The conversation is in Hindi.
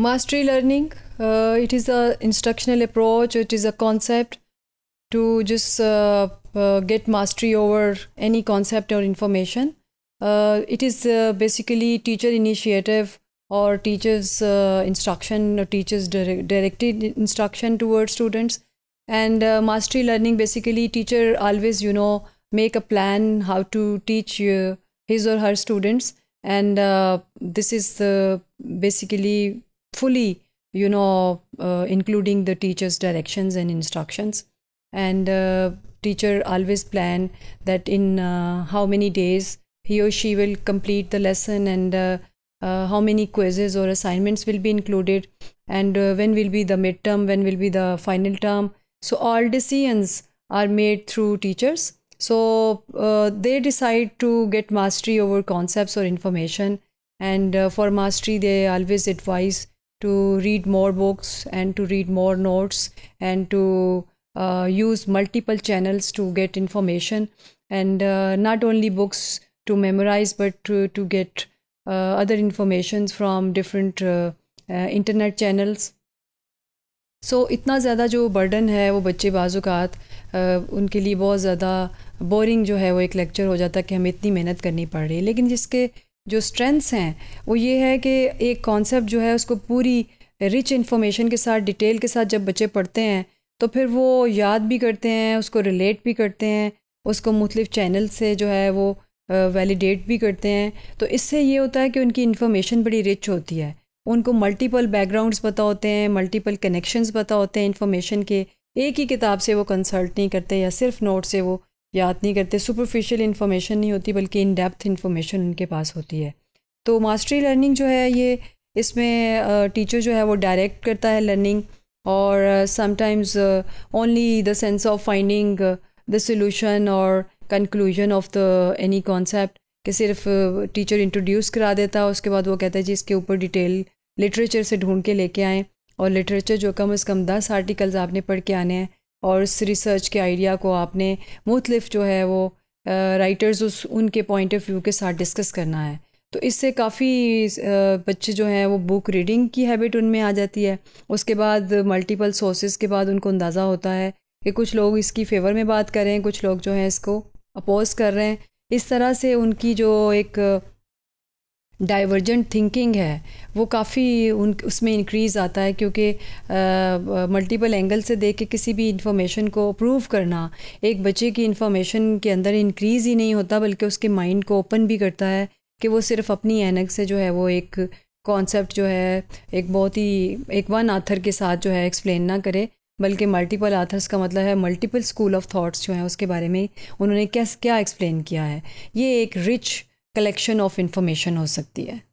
Mastery learning, uh, it is an instructional approach, it is a concept to just uh, uh, get mastery over any concept or information. Uh, it is uh, basically teacher initiative or teacher's uh, instruction or teacher's directed instruction towards students. And mastery learning, basically teacher always, you know, make a plan how to teach his or her students. And this is basically fully you know uh, including the teacher's directions and instructions and uh, teacher always plan that in uh, how many days he or she will complete the lesson and uh, uh, how many quizzes or assignments will be included and uh, when will be the midterm when will be the final term so all decisions are made through teachers so they decide to get mastery over concepts or information and for mastery they always advise to read more books and to read more notes and to uh, use multiple channels to get information and uh, not only books to memorize but to, to get uh, other informations from different uh, uh, internet channels. So, इतना ज़्यादा जो burden है वो बच्चे बाज़ात uh, उनके लिए बहुत ज़्यादा boring जो है वो एक lecture हो जाता कि हमें इतनी मेहनत करनी पड़ रही है लेकिन जिसके जो स्ट्रेंथ्स हैं वो ये है कि एक कॉन्सेप्ट जो है उसको पूरी रिच इन्फॉर्मेशन के साथ डिटेल के साथ जब बच्चे पढ़ते हैं तो फिर वो याद भी करते हैं उसको रिलेट भी करते हैं उसको मुख्तफ चैनल से जो है वो वैलिडेट भी करते हैं तो इससे ये होता है कि उनकी इन्फॉर्मेशन बड़ी रिच होती है उनको मल्टीपल बैकग्राउंड्स पता होते हैं मल्टीपल कनेक्शंस पता होते हैं इन्फॉर्मेशन के एक ही किताब से वो कंसल्ट नहीं करते या सिर्फ नोट से वो याद नहीं करते सुपरफिशियल इन्फॉर्मेशन नहीं होती बल्कि इन डेप्थ इन्फॉर्मेशन उनके पास होती है तो मास्टरी लर्निंग जो है ये इसमें टीचर जो है वो डायरेक्ट करता है लर्निंग और sometimes only the sense of finding the solution और conclusion of the any concept कि सिर्फ टीचर इंट्रोड्यूस करा देता है उसके बाद वो कहता है जी इसके ऊपर डिटेल लिटरेचर से ढूंढ के लेके आएँ और लिटरेचर जो कम अज़ कम दस आर्टिकल्स आपने पढ़ के आने हैं और इस रिसर्च के आइडिया को आपने मुख्तलिफ जो है वो राइटर्स उस उनके पॉइंट ऑफ व्यू के साथ डिस्कस करना है तो इससे काफ़ी बच्चे जो हैं वो बुक रीडिंग की हैबिट उनमें आ जाती है उसके बाद मल्टीपल सोर्सेज के बाद उनको अंदाज़ा होता है कि कुछ लोग इसकी फेवर में बात कर रहे हैं कुछ लोग जो हैं इसको अपोज कर रहे हैं इस तरह से उनकी जो एक डाइवर्जेंट थिंकिंग है वो काफ़ी उन उसमें इंक्रीज़ आता है क्योंकि मल्टीपल एंगल से देख के किसी भी इंफॉर्मेशन को अप्रूव करना एक बच्चे की इंफॉर्मेशन के अंदर इंक्रीज़ ही नहीं होता बल्कि उसके माइंड को ओपन भी करता है कि वो सिर्फ अपनी एनक से जो है वो एक कॉन्सेप्ट जो है एक बहुत ही एक वन आथर के साथ जो है एक्सप्लेन ना करे बल्कि मल्टीपल आथर्स का मतलब है मल्टीपल स्कूल ऑफ थॉट्स जो हैं उसके बारे में उन्होंने कैस क्या एक्सप्लेन किया है ये एक रिच कलेक्शन ऑफ इंफॉर्मेशन हो सकती है